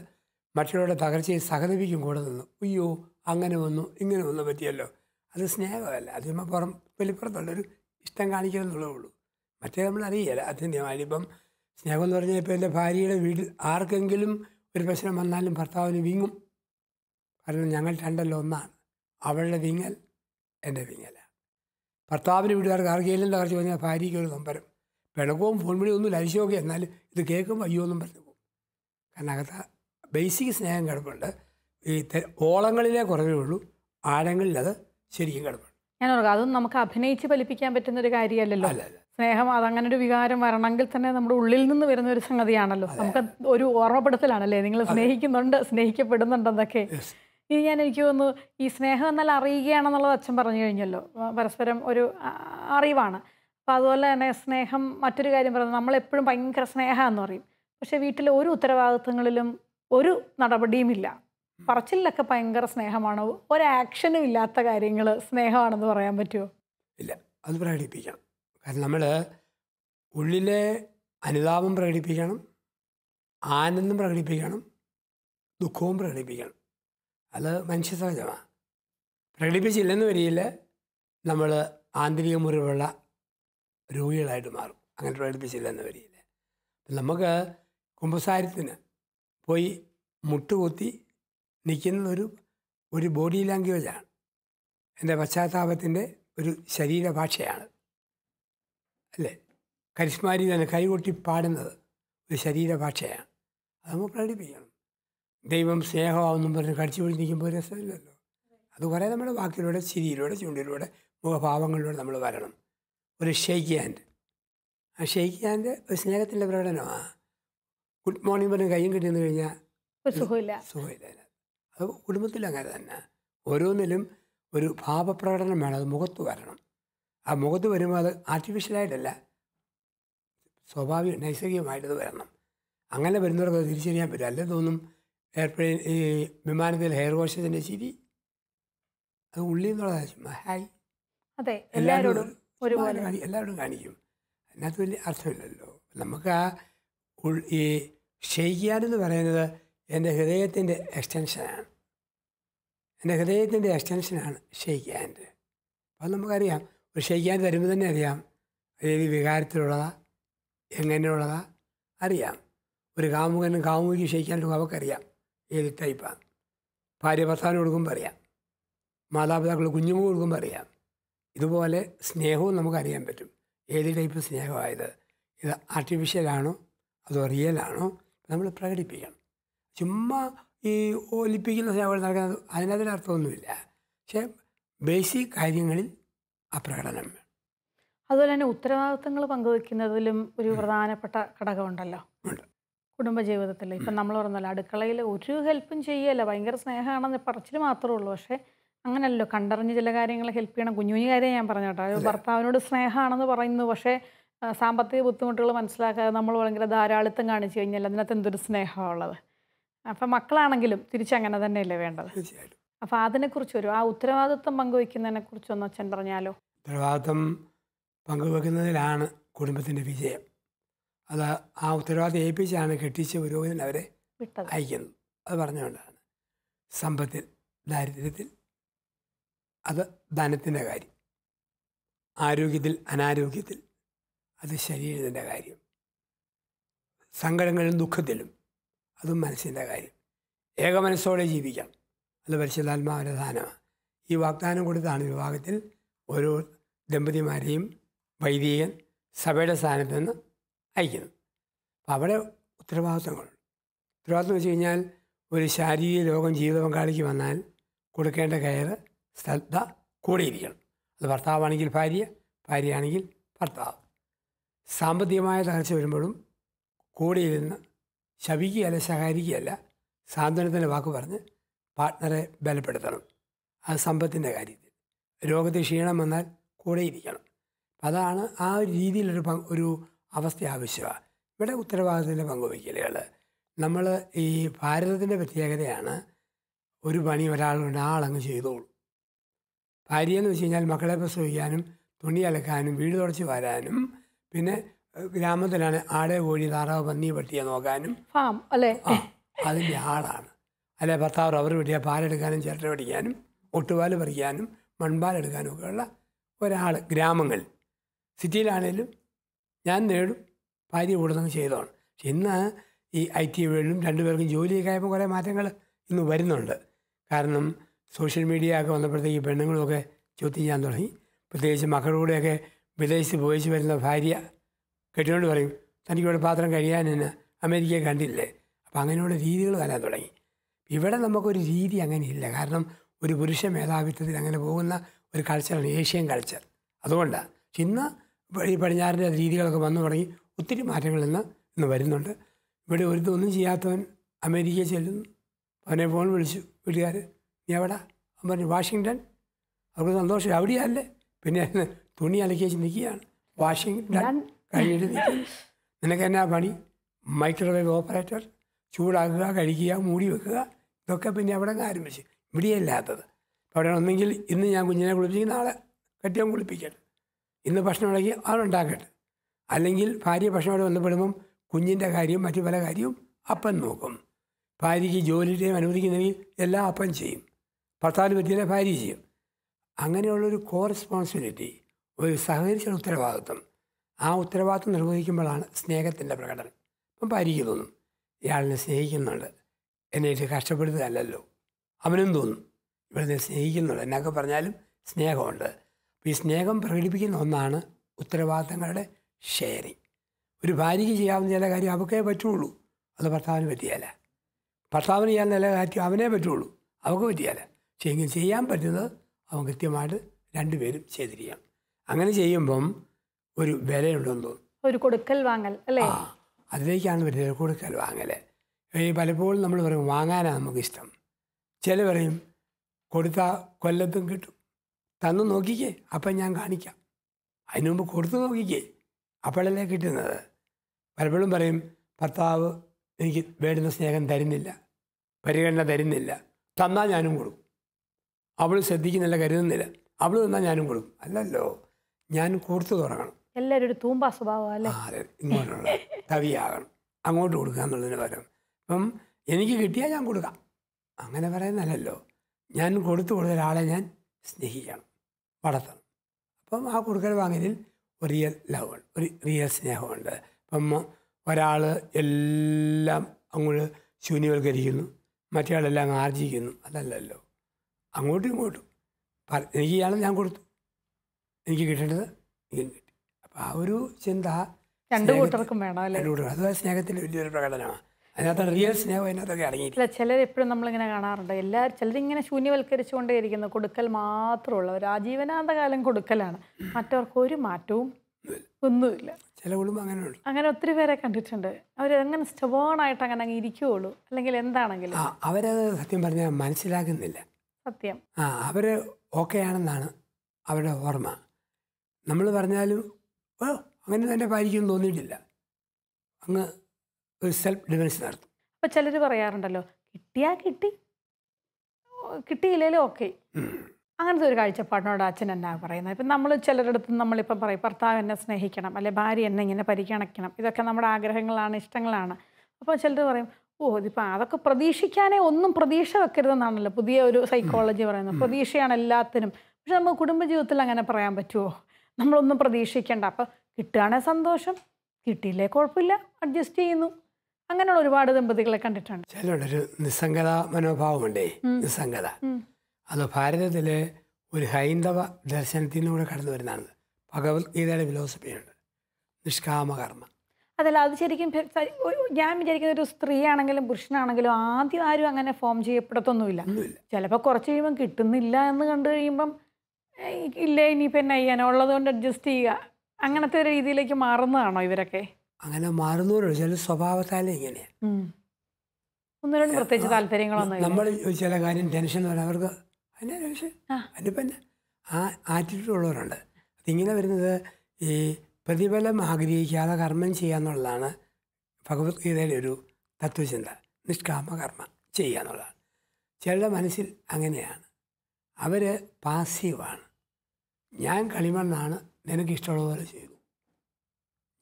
മറ്റുള്ളവരുടെ തകർച്ചയിൽ സഹതപിക്കും കൂടെ നിന്നു അയ്യോ അങ്ങനെ വന്നു ഇങ്ങനെ വന്നു പറ്റിയല്ലോ അത് സ്നേഹമല്ല അത് നമ്മൾ പുറം വെളിപ്പുറത്തുള്ളൊരു ഇഷ്ടം കാണിക്കണം എന്നുള്ളതേ ഉള്ളൂ മറ്റേ നമ്മൾ അറിയില്ല അതിൻ്റെമാണ് ഇപ്പം സ്നേഹം എന്ന് പറഞ്ഞാൽ ഇപ്പോൾ എൻ്റെ ഭാര്യയുടെ വീട്ടിൽ ആർക്കെങ്കിലും ഒരു പ്രശ്നം വന്നാലും ഭർത്താവിന് വിങ്ങും കാരണം ഞങ്ങൾ രണ്ടല്ല ഒന്നാണ് അവളുടെ വിങ്ങൽ എൻ്റെ വിങ്ങലാണ് ഭർത്താവിന് വീട്ടുകാർക്ക് ആർക്കെങ്കിലും തകർച്ച പറഞ്ഞാൽ ഭാര്യയ്ക്ക് ഒരു നമ്പരം പിണക്കവും ഫോൺ വിളി ഒന്നും ലരിശമൊക്കെ എന്നാലും ഇത് കേൾക്കുമ്പോൾ അയ്യോ എന്നും പറഞ്ഞു പോകും കാരണം അകത്ത് ബേസിക് സ്നേഹം കിടപ്പുണ്ട് ഈ ഓളങ്ങളിലേ കുറവേ ഉള്ളൂ ആഴങ്ങളിൽ അത് ശരിക്കും കിടപ്പുണ്ട് ഞാൻ ഓർക്കുക അതൊന്നും നമുക്ക് അഭിനയിച്ച് ഫലിപ്പിക്കാൻ പറ്റുന്ന ഒരു കാര്യമല്ലല്ലോ സ്നേഹം അതങ്ങനെ ഒരു വികാരം വരണമെങ്കിൽ തന്നെ നമ്മുടെ ഉള്ളിൽ നിന്ന് വരുന്ന ഒരു സംഗതിയാണല്ലോ നമുക്ക് ഒരു ഓർമ്മപ്പെടുത്തലാണല്ലേ നിങ്ങൾ സ്നേഹിക്കുന്നുണ്ട് സ്നേഹിക്കപ്പെടുന്നുണ്ടെന്നൊക്കെ ഇനി ഞാൻ എനിക്ക് തോന്നുന്നു ഈ സ്നേഹം എന്നാൽ അറിയുകയാണെന്നുള്ളത് അച്ഛൻ പറഞ്ഞു കഴിഞ്ഞല്ലോ പരസ്പരം ഒരു അറിവാണ് അപ്പോൾ അതുപോലെ തന്നെ സ്നേഹം മറ്റൊരു കാര്യം പറയുന്നത് നമ്മളെപ്പോഴും ഭയങ്കര സ്നേഹമെന്ന് പറയും പക്ഷേ വീട്ടിലെ ഒരു ഉത്തരവാദിത്വങ്ങളിലും ഒരു നടപടിയുമില്ല പറച്ചിലൊക്കെ ഭയങ്കര സ്നേഹമാണ് ഒരാക്ഷനും ഇല്ലാത്ത കാര്യങ്ങൾ സ്നേഹമാണെന്ന് പറയാൻ പറ്റുമോ ഇല്ല അത് പ്രകടിപ്പിക്കണം കാരണം നമ്മൾ ഉള്ളിലെ അനുതാപം പ്രകടിപ്പിക്കണം ആനന്ദം പ്രകടിപ്പിക്കണം ദുഃഖവും പ്രകടിപ്പിക്കണം അത് മനുഷ്യ സഹജമാണ് പ്രകടിപ്പിച്ചില്ലെന്ന് വരികയില്ല നമ്മൾ ആന്തരിക മുറിവുള്ള രോഗികളായിട്ട് മാറും അങ്ങനെ പ്രകടിപ്പിച്ചില്ലെന്ന് വരികയില്ല നമുക്ക് കുമ്പസാരത്തിന് പോയി മുട്ടുകുത്തി നിൽക്കുന്നതൊരു ഒരു ബോഡി ലാംഗ്വേജാണ് എൻ്റെ പശ്ചാത്താപത്തിൻ്റെ ഒരു ശരീരഭാഷയാണ് അല്ലേ കരിസ്മാരി തന്നെ കൈകൊട്ടി പാടുന്നത് ഒരു ശരീരഭാഷയാണ് അത് നമ്മൾ പ്രകടിപ്പിക്കണം ദൈവം സ്നേഹമാവെന്നും പറഞ്ഞ് കടിച്ചു പിടിച്ച് നിൽക്കുമ്പോൾ രസമില്ലല്ലോ അത് കുറേ നമ്മുടെ വാക്കിലൂടെ ചിരിയിലൂടെ ചൂണ്ടിലൂടെ മുഖഭാവങ്ങളിലൂടെ നമ്മൾ വരണം ഒരു ഷെയ്ക്ക് ഹാൻഡ് ആ ഷെയ്ക്ക് ഹാൻഡ് ഒരു സ്നേഹത്തിൻ്റെ പ്രകടനമാണ് ഗുഡ് മോർണിംഗ് പറഞ്ഞ് കയ്യും കിട്ടിയെന്ന് കഴിഞ്ഞാൽ സുഖമില്ല സുഖമില്ല അത് അങ്ങനെ തന്നെ ഓരോന്നിലും ഒരു ഭാവപ്രകടനം വേണം അത് മുഖത്ത് വരണം ആ മുഖത്ത് വരുമ്പോൾ അത് ആർട്ടിഫിഷ്യലായിട്ടല്ല സ്വാഭാവിക നൈസർഗികമായിട്ടത് വരണം അങ്ങനെ വരുന്നവർക്ക് അത് തിരിച്ചറിയാൻ പറ്റും അല്ലേ തോന്നും എയർപ്ലെയിൻ ഈ വിമാനത്തിൽ ഹെയർ വാഷസിൻ്റെ ചിരി അത് ഉള്ളിൽ നിന്നുള്ളതാണ് ഹായ് അതെ എല്ലാവരോടും ഒരുപോലെ എല്ലാവരോടും കാണിക്കും അതിനകത്ത് വലിയ അർത്ഥമില്ലല്ലോ നമുക്ക് ആ ഈ ക്ഷയിക്കാനെന്ന് പറയുന്നത് എൻ്റെ ഹൃദയത്തിൻ്റെ എക്സ്റ്റൻഷനാണ് എൻ്റെ ഹൃദയത്തിൻ്റെ എക്സ്റ്റൻഷനാണ് ഷെയ്ക്ക് ഹാൻഡ് അപ്പോൾ നമുക്കറിയാം ഒരു ഷെയ്ക്ക് ഹാൻഡ് തരുമ്പോൾ തന്നെ അറിയാം ഏത് വികാരത്തിലുള്ളതാ എങ്ങനെയുള്ളതാ അറിയാം ഒരു കാമുകനും കാമുകിക്ക് ഷെയ്ക്ക് ഹാൻഡ് അറിയാം ഏത് ടൈപ്പാണ് ഭാര്യ ഭർത്താവിന് കൊടുക്കുമ്പോൾ അറിയാം മാതാപിതാക്കൾ കുഞ്ഞുങ്ങൾ കൊടുക്കുമ്പോൾ അറിയാം ഇതുപോലെ സ്നേഹവും നമുക്കറിയാൻ പറ്റും ഏത് ടൈപ്പ് സ്നേഹമായത് ഇത് ആർട്ടിഫിഷ്യലാണോ അതോ റിയലാണോ നമ്മൾ പ്രകടിപ്പിക്കണം ചുമ്മാ ഈ ഒലിപ്പിക്കുന്ന സേവകൾ നടക്കുന്നത് അതിനകത്തിന് അർത്ഥമൊന്നുമില്ല പക്ഷേ ബേസിക് കാര്യങ്ങളിൽ അപ്രകടനം അതുപോലെ തന്നെ ഉത്തരവാദിത്തങ്ങൾ പങ്കുവെക്കുന്നതിലും ഒരു പ്രധാനപ്പെട്ട ഘടകമുണ്ടല്ലോ കുടുംബജീവിതത്തിൽ ഇപ്പം നമ്മൾ പറഞ്ഞല്ലോ അടുക്കളയിൽ ഒരു ഹെൽപ്പും ചെയ്യല്ല ഭയങ്കര സ്നേഹമാണെന്ന് പറച്ചിൽ മാത്രമേ ഉള്ളൂ പക്ഷേ അങ്ങനല്ലോ കണ്ടറിഞ്ഞ് ചില കാര്യങ്ങൾ ഹെൽപ്പ് ചെയ്യണം കുഞ്ഞു കുഞ്ഞു കാര്യം ഞാൻ പറഞ്ഞു കേട്ടോ ഭർത്താവിനോട് സ്നേഹമാണെന്ന് പറയുന്നു പക്ഷേ സാമ്പത്തിക ബുദ്ധിമുട്ടുകൾ മനസ്സിലാക്കാതെ നമ്മൾ ഭയങ്കര ധാരാളിത്തം കാണിച്ചു കഴിഞ്ഞാൽ അതിനകത്ത് എന്തൊരു സ്നേഹമുള്ളത് അപ്പൊ മക്കളാണെങ്കിലും തിരിച്ചങ്ങനെ തന്നെയല്ലേ വേണ്ടത് തീർച്ചയായിട്ടും അതിനെ കുറിച്ച് ഒരു ആ ഉത്തരവാദിത്വം പങ്കുവയ്ക്കുന്നതിനെ ഒന്ന് അച്ഛൻ പറഞ്ഞാലോ ഉത്തരവാദിത്വം പങ്കുവെക്കുന്നതിലാണ് കുടുംബത്തിന്റെ വിജയം അത് ആ ഉത്തരവാദിത്വം ഏൽപ്പിച്ചാണ് കെട്ടിച്ച പുരോഗതി അവരെ അയക്കുന്നത് അത് പറഞ്ഞുകൊണ്ടാണ് സമ്പത്തിൽ ദാരിദ്ര്യത്തിൽ അത് ധനത്തിൻ്റെ കാര്യം ആരോഗ്യത്തിൽ അനാരോഗ്യത്തിൽ അത് ശരീരത്തിൻ്റെ കാര്യം സങ്കടങ്ങളിലും ദുഃഖത്തിലും അതും മനസ്സിൻ്റെ കാര്യം ഏകമനസ്സോടെ ജീവിക്കാം അത് പരിശുദ്ധാത്മാവിൻ്റെ ദാനമാണ് ഈ വാഗ്ദാനം കൊടുത്താണ് വിവാഹത്തിൽ ഓരോ ദമ്പതിമാരെയും വൈദികൻ സഭയുടെ സ്ഥാനത്ത് നിന്ന് അയക്കുന്നത് അപ്പം അവിടെ ഉത്തരവാദിത്വങ്ങളുണ്ട് ഉത്തരവാദിത്വം വെച്ച് കഴിഞ്ഞാൽ ഒരു ശാരീരിക രോഗം ജീവിത പങ്കാളിക്ക് വന്നാൽ കൊടുക്കേണ്ട കയറ് ശ്രദ്ധ കൂടിയിരിക്കണം അത് ഭർത്താവാണെങ്കിൽ ഭാര്യ ഭാര്യയാണെങ്കിൽ ഭർത്താവ് സാമ്പത്തികമായ തകർച്ച വരുമ്പോഴും കൂടിയിരുന്ന് ശവിക്കുകയല്ല ശകാരിക്കുകയല്ല സാന്ത്വനത്തിൻ്റെ വാക്ക് പറഞ്ഞ് പാർട്ട്ണറെ ബലപ്പെടുത്തണം അത് സമ്പത്തിൻ്റെ കാര്യത്തിൽ രോഗത്തെ ക്ഷീണം വന്നാൽ കൂടെ ഇരിക്കണം അതാണ് ആ ഒരു രീതിയിലൊരു ഒരു അവസ്ഥ ആവശ്യമാണ് ഇവിടെ ഉത്തരവാദിത്തത്തിൻ്റെ പങ്കുവയ്ക്കലുകൾ നമ്മൾ ഈ ഭാരതത്തിൻ്റെ പ്രത്യേകതയാണ് ഒരു പണി ഒരാളുണ്ട് ആളങ്ങ് ചെയ്തോളൂ ഭാര്യ എന്ന് വെച്ച് കഴിഞ്ഞാൽ മക്കളെ പ്രസവിക്കാനും തുണി അലക്കാനും വീട് തുടച്ച് വരാനും പിന്നെ ഗ്രാമത്തിലാണ് ആടെ കോഴി താറാവ് പന്നി പട്ടിയെ നോക്കാനും ഫാം അല്ലേ അതിൻ്റെ ആളാണ് അല്ലെ ഭർത്താവ് റബ്ബർ വെട്ടിയാൽ പാലെടുക്കാനും ചിരട്ട പിടിക്കാനും ഒട്ടുപാല് പറിക്കാനും മൺപാലെടുക്കാനും ഒക്കെ ഉള്ള ഒരാൾ ഗ്രാമങ്ങളിൽ സിറ്റിയിലാണേലും ഞാൻ നേടും ഭാര്യ കൂടുതലും ചെയ്തോണം പക്ഷെ ഇന്ന് ഈ ഐ ടി വേൾഡും രണ്ടുപേർക്കും ജോലിയൊക്കെ ആയപ്പോൾ കുറേ മാറ്റങ്ങൾ ഇന്ന് വരുന്നുണ്ട് കാരണം സോഷ്യൽ മീഡിയ ഒക്കെ വന്നപ്പോഴത്തേക്ക് പെണ്ണുങ്ങളുമൊക്കെ ചോദ്യം ചെയ്യാൻ തുടങ്ങി പ്രത്യേകിച്ച് മക്കളുടെയൊക്കെ വിദേശത്ത് പോയിച്ച് വരുന്ന ഭാര്യ കെട്ടിയോണ്ട് പറയും തനിക്കിവിടെ പാത്രം കഴിയാനെന്ന് അമേരിക്കയെ കണ്ടില്ലേ അപ്പം അങ്ങനെയുള്ള രീതികൾ വരാൻ തുടങ്ങി ഇവിടെ നമുക്കൊരു രീതി അങ്ങനെയില്ല കാരണം ഒരു പുരുഷ മേധാവിത്വത്തിൽ അങ്ങനെ പോകുന്ന ഒരു കൾച്ചറാണ് ഏഷ്യൻ കൾച്ചർ അതുകൊണ്ടാണ് ഇന്ന് ഈ പടിഞ്ഞാറിൻ്റെ രീതികളൊക്കെ വന്നു തുടങ്ങി ഒത്തിരി മാറ്റങ്ങൾ ഇന്ന് ഇന്ന് വരുന്നുണ്ട് ഇവിടെ ഒരു ഒന്നും ചെയ്യാത്തവൻ അമേരിക്കയിൽ ചെല്ലുന്നു അവനെ ഫോൺ വിളിച്ചു വീട്ടുകാർ നീ എവിടെ അവൻ പറഞ്ഞു വാഷിങ്ടൺ അവർക്ക് സന്തോഷം അവിടെയല്ലേ പിന്നെ തുണി അലക്കിയ ചിന്തിക്കുകയാണ് വാഷിങ്ടൺ കഴിഞ്ഞിട്ട് നിനക്ക് എന്നാ പണി മൈക്രോവേവ് ഓപ്പറേറ്റർ ചൂടാക്കുക കഴിക്കുക മൂടി വെക്കുക ഇതൊക്കെ പിന്നെ അവിടെ ഇവിടെ ഇവിടെയല്ലാത്തത് അവിടെ ഒന്നെങ്കിൽ ഇന്ന് ഞാൻ കുഞ്ഞിനെ കുളിപ്പിച്ചെങ്കിൽ നാളെ കെട്ടിയവൻ കുളിപ്പിക്കട്ടെ ഇന്ന് ഭക്ഷണം ഇളകി അവരുണ്ടാക്കട്ടെ അല്ലെങ്കിൽ ഭാര്യ ഭക്ഷണം അവിടെ ബന്ധപ്പെടുമ്പം കുഞ്ഞിൻ്റെ കാര്യവും മറ്റു പല കാര്യവും അപ്പൻ നോക്കും ഭാര്യയ്ക്ക് ജോലി ചെയ്യാൻ അനുവദിക്കുന്നെങ്കിൽ എല്ലാം അപ്പൻ ചെയ്യും ഭർത്താവിന് പറ്റിയാലേ ഭാര്യ ചെയ്യും അങ്ങനെയുള്ളൊരു കോ റെസ്പോൺസിബിലിറ്റി ഒരു സഹകരിച്ച ഉത്തരവാദിത്വം ആ ഉത്തരവാദിത്വം നിർവഹിക്കുമ്പോഴാണ് സ്നേഹത്തിൻ്റെ പ്രകടനം അപ്പം ഭാര്യയ്ക്ക് തോന്നും ഇയാളിനെ സ്നേഹിക്കുന്നുണ്ട് എന്നെ ഇട്ട് കഷ്ടപ്പെടുത്തതല്ലല്ലോ അവനും തോന്നും ഇവളിനെ സ്നേഹിക്കുന്നുണ്ട് എന്നൊക്കെ പറഞ്ഞാലും സ്നേഹമുണ്ട് അപ്പോൾ ഈ സ്നേഹം പ്രകടിപ്പിക്കുന്ന ഒന്നാണ് ഉത്തരവാദിത്തങ്ങളുടെ ഷെയറിങ് ഒരു ഭാര്യയ്ക്ക് ചെയ്യാവുന്ന ചില കാര്യം അവക്കേ പറ്റുള്ളൂ അത് ഭർത്താവിന് പറ്റിയാല ഭർത്താവിന് ചെയ്യാൻ നല്ല കാര്യം അവനേ പറ്റുള്ളൂ അവക്ക് പറ്റിയാല പക്ഷേ ചെയ്യാൻ പറ്റുന്നത് അവൻ കൃത്യമായിട്ട് രണ്ടുപേരും ചെയ്തിരിക്കാം അങ്ങനെ ചെയ്യുമ്പം ഒരു വിലയുണ്ടെന്ന് ഒരു കൊടുക്കൽ വാങ്ങൽ അല്ലേ അതിലേക്കാണ് വരുന്നത് കൊടുക്കൽ വാങ്ങൽ പലപ്പോഴും നമ്മൾ പറയും വാങ്ങാനാണ് നമുക്കിഷ്ടം ചില പറയും കൊടുത്ത കൊല്ലത്തും കിട്ടും തന്നു നോക്കിക്കേ അപ്പം ഞാൻ കാണിക്കാം അതിനു മുമ്പ് കൊടുത്തു നോക്കിക്കേ അപ്പോഴല്ലേ കിട്ടുന്നത് പലപ്പോഴും പറയും ഭർത്താവ് എനിക്ക് വേണ്ടുന്ന സ്നേഹം തരുന്നില്ല പരിഗണന തരുന്നില്ല തന്നാൽ ഞാനും കൊടുക്കും അവൾ ശ്രദ്ധിക്കുന്നില്ല കരുതുന്നില്ല അവൾ തന്നാൽ ഞാനും കൊടുക്കും അല്ലല്ലോ ഞാൻ കൊടുത്തു തുടങ്ങണം എല്ലാവരും ഒരു തൂമ്പ സ്വഭാവമല്ലേ ഇങ്ങോട്ടുള്ള തവിയാകണം അങ്ങോട്ട് കൊടുക്കുക എന്നുള്ളതിന് പകരം അപ്പം എനിക്ക് കിട്ടിയാൽ ഞാൻ കൊടുക്കാം അങ്ങനെ പറയുന്നല്ലോ ഞാൻ കൊടുത്തു കൊടുത്ത ഒരാളെ ഞാൻ സ്നേഹിക്കണം വളർത്തണം അപ്പം ആ കൊടുക്കൽ വാങ്ങലിൽ ഒരു റിയൽ ലവ് ഉണ്ട് ഒരു റിയൽ സ്നേഹമുണ്ട് അപ്പം ഒരാൾ എല്ലാം അങ്ങോട്ട് ശൂന്യവൽക്കരിക്കുന്നു മറ്റേയാളെല്ലാം ആർജിക്കുന്നു അതല്ലല്ലോ അങ്ങോട്ടും ഇങ്ങോട്ടും എനിക്ക് ഇയാളും ഞാൻ കൊടുത്തു എനിക്ക് കിട്ടേണ്ടത് എനിക്ക് ആ ഒരു ചിന്ത രണ്ടു കൂട്ടർക്കും വേണം അത് സ്നേഹത്തിൽ വലിയൊരു പ്രകടനമാണ് അതിനകത്ത് റിയൽ സ്നേഹം ചിലർ എപ്പോഴും നമ്മളിങ്ങനെ കാണാറുണ്ട് എല്ലാ ചിലരിങ്ങനെ ഇരിക്കുന്നു കൊടുക്കൽ മാത്രമുള്ളവർ ആജീവനാന്ത കാലം കൊടുക്കലാണ് മറ്റവർക്ക് ഒരു മാറ്റവും ഒന്നുമില്ല ചില അങ്ങനെയുള്ളൂ അങ്ങനെ ഒത്തിരി പേരെ കണ്ടിട്ടുണ്ട് അവർ അങ്ങനെ ആയിട്ട് അങ്ങനെ അങ്ങ് ഇരിക്കുകയുള്ളൂ അല്ലെങ്കിൽ എന്താണെങ്കിലും അവരത് സത്യം പറഞ്ഞാൽ മനസ്സിലാകുന്നില്ല സത്യം ആ അവര് ഓക്കെ ആണെന്നാണ് അവരുടെ ഓർമ്മ നമ്മൾ പറഞ്ഞാലും അങ്ങനെ തന്നെ പാലിക്കുമെന്ന് തോന്നിയിട്ടില്ല അങ്ങ് ഒരു സെൽഫ് ഡിഫൻസ് നടത്തും അപ്പോൾ ചിലർ പറയാറുണ്ടല്ലോ കിട്ടിയാൽ കിട്ടി കിട്ടിയില്ലേലും ഓക്കെ അങ്ങനത്തെ ഒരു കാഴ്ചപ്പാടിനോട് അച്ഛൻ എന്നാ പറയുന്നത് ഇപ്പം നമ്മൾ ചിലരടുത്ത് നമ്മളിപ്പം പറയും ഭർത്താവ് എന്നെ സ്നേഹിക്കണം അല്ലെ ഭാര്യ എന്നെ ഇങ്ങനെ പരിഗണിക്കണം ഇതൊക്കെ നമ്മുടെ ആഗ്രഹങ്ങളാണ് ഇഷ്ടങ്ങളാണ് അപ്പോൾ ചിലർ പറയും ഓ ഇതിപ്പോൾ അതൊക്കെ പ്രതീക്ഷിക്കാനേ ഒന്നും പ്രതീക്ഷ വെക്കരുതെന്നാണല്ലോ പുതിയ ഒരു സൈക്കോളജി പറയുന്നത് പ്രതീക്ഷയാണ് എല്ലാത്തിനും പക്ഷെ നമുക്ക് കുടുംബജീവിതത്തിൽ അങ്ങനെ പറയാൻ പറ്റുമോ നമ്മളൊന്നും പ്രതീക്ഷിക്കേണ്ട അപ്പോൾ കിട്ടുകയാണെങ്കിൽ സന്തോഷം കിട്ടിയില്ലേ കുഴപ്പമില്ല അഡ്ജസ്റ്റ് ചെയ്യുന്നു അങ്ങനെയുള്ള ഒരുപാട് ദമ്പതികളെ കണ്ടിട്ടുണ്ട് ചിലരുടെ നിസ്സംഗത മനോഭാവമുണ്ടേ നിസ്സംഗത അത് ഭാരതത്തിലെ ഒരു ഹൈന്ദവ ദർശനത്തിനൂടെ കടന്നു വരുന്നതാണ് ഭഗവത്ഗീതയുടെ ഫിലോസഫിയുണ്ട് നിഷ്കാമകർമ്മ അതല്ല അത് ശരിക്കും ഞാൻ വിചാരിക്കുന്ന ഒരു സ്ത്രീ ആണെങ്കിലും പുരുഷനാണെങ്കിലും ആദ്യം ആരും അങ്ങനെ ഫോം ചെയ്യപ്പെടത്തൊന്നുമില്ല ചിലപ്പോൾ കുറച്ച് കഴിയുമ്പം കിട്ടുന്നില്ല എന്ന് കണ്ടു കഴിയുമ്പം ഇല്ല ഇനിയിപ്പോൾ എന്നാ ചെയ്യാനോ കൊണ്ട് അഡ്ജസ്റ്റ് ചെയ്യുക അങ്ങനത്തെ ഒരു രീതിയിലേക്ക് മാറുന്നതാണോ ഇവരൊക്കെ അങ്ങനെ മാറുന്നവരുള്ളൂ ചില സ്വഭാവത്താലേ ഇങ്ങനെയാണ് ഒന്നും പ്രത്യേകിച്ച് താല്പര്യങ്ങളൊന്നും നമ്മൾ ചില കാര്യം ടെൻഷൻ എന്ന് അവർക്ക് അതിൻ്റെ ടെൻഷൻ ആ ആറ്റിറ്റ്യൂഡ് ഉള്ളവരുണ്ട് അതിങ്ങനെ വരുന്നത് ഈ പ്രതിഫലം ആഗ്രഹിക്കാതെ കർമ്മം ചെയ്യുക എന്നുള്ളതാണ് ഭഗവത്ഗീതയിലെ ഒരു തത്വചിന്ത നിഷ്കാമ കർമ്മം ചെയ്യുക എന്നുള്ളതാണ് ചിലരുടെ മനസ്സിൽ അങ്ങനെയാണ് അവർ പാസീവാണ് ഞാൻ കളിമണ്ണാണ് നിനക്കിഷ്ടമുള്ള പോലെ ചെയ്തു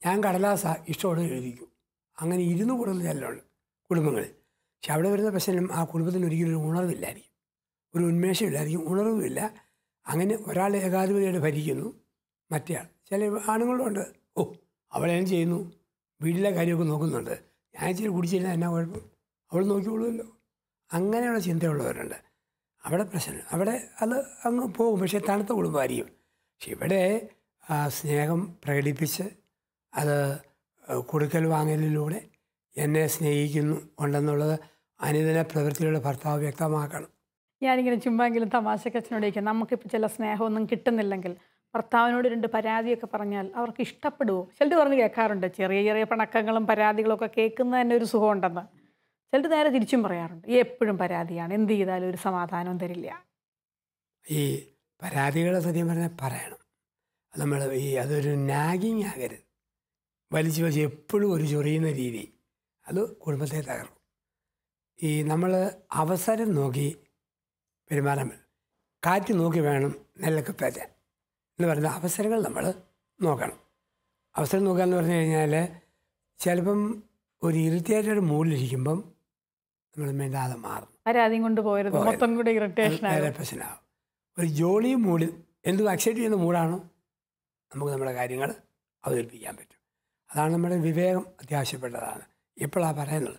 ഞാൻ കടലാസ ഇഷ്ടമുള്ളത് എഴുതിക്കും അങ്ങനെ ഇരുന്ന് കൂടുതൽ ചെല്ലുണ്ട് കുടുംബങ്ങളിൽ പക്ഷെ അവിടെ വരുന്ന പ്രശ്നം ആ കുടുംബത്തിന് ഒരിക്കലും ഒരു ഉണർവില്ലായിരിക്കും ഒരു ഉന്മേഷമില്ലായിരിക്കും ഉണർവുമില്ല അങ്ങനെ ഒരാൾ ഏകാധിപതിയായിട്ട് ഭരിക്കുന്നു മറ്റേ ചില ആണുങ്ങളുണ്ട് ഓ അവളെന്നെ ചെയ്യുന്നു വീട്ടിലെ കാര്യമൊക്കെ നോക്കുന്നുണ്ട് ഞാൻ ഇച്ചിരി കുടിച്ചിരുന്ന എന്നാ കുഴപ്പം അവൾ നോക്കിക്കൊള്ളുമല്ലോ അങ്ങനെയുള്ള ചിന്തയുള്ളവരുണ്ട് അവിടെ പ്രശ്നം അവിടെ അത് അങ്ങ് പോകും പക്ഷേ തണുത്ത കുടുംബമായിരിക്കും പക്ഷെ ഇവിടെ ആ സ്നേഹം പ്രകടിപ്പിച്ച് അത് കൊടുക്കൽ വാങ്ങലിലൂടെ എന്നെ സ്നേഹിക്കുന്നു ഉണ്ടെന്നുള്ളത് അനുദിന പ്രവൃത്തിയുടെ ഭർത്താവ് വ്യക്തമാക്കണം ഞാനിങ്ങനെ ചുമ്മാങ്കിലും തമാശക്കച്ചനോടേക്ക് നമുക്കിപ്പോൾ ചില സ്നേഹമൊന്നും കിട്ടുന്നില്ലെങ്കിൽ ഭർത്താവിനോട് രണ്ട് പരാതിയൊക്കെ പറഞ്ഞാൽ അവർക്ക് ഇഷ്ടപ്പെടുമോ ചിലത് പറഞ്ഞ് കേൾക്കാറുണ്ട് ചെറിയ ചെറിയ പണക്കങ്ങളും പരാതികളൊക്കെ കേൾക്കുന്ന തന്നെ ഒരു സുഖമുണ്ടെന്ന് ചിലത് നേരെ തിരിച്ചും പറയാറുണ്ട് എപ്പോഴും പരാതിയാണ് എന്ത് ചെയ്താലും ഒരു സമാധാനവും തരില്ല ഈ പരാതികളെ സത്യം പറഞ്ഞാൽ പറയണം നമ്മൾ ഈ അതൊരു നാഗിങ് ആകരുത് വലിച്ചു വലിച്ച് എപ്പോഴും ഒരു ചൊറിയുന്ന രീതി അത് കുടുംബത്തെ തകർക്കും ഈ നമ്മൾ അവസരം നോക്കി പെരുമാറാൻ കാറ്റ് നോക്കി വേണം നെല്ലൊക്കെ പേറ്റാൻ എന്ന് പറയുന്ന അവസരങ്ങൾ നമ്മൾ നോക്കണം അവസരം നോക്കുക എന്ന് പറഞ്ഞു കഴിഞ്ഞാൽ ചിലപ്പം ഒരു ഇറിറ്റേറ്റഡ് മുകളിലിരിക്കുമ്പം നമ്മൾ മിണ്ടാതെ മാറും പരാതിയും കൊണ്ട് പോയത് മൊത്തം കൂടെ ഇറിറ്റേഷൻ പ്രശ്നമാകും ഒരു ജോളി മൂടിൽ എന്തും അക്സെപ്റ്റ് ചെയ്യുന്ന മൂടാണോ നമുക്ക് നമ്മുടെ കാര്യങ്ങൾ അവതരിപ്പിക്കാൻ പറ്റും അതാണ് നമ്മുടെ വിവേകം അത്യാവശ്യപ്പെട്ടതാണ് ഇപ്പോഴാണ് പറയുന്നത്